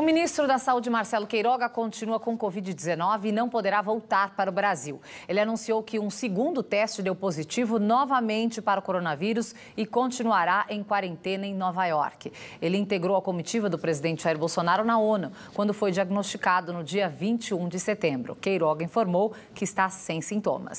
O ministro da Saúde, Marcelo Queiroga, continua com Covid-19 e não poderá voltar para o Brasil. Ele anunciou que um segundo teste deu positivo novamente para o coronavírus e continuará em quarentena em Nova York. Ele integrou a comitiva do presidente Jair Bolsonaro na ONU, quando foi diagnosticado no dia 21 de setembro. Queiroga informou que está sem sintomas.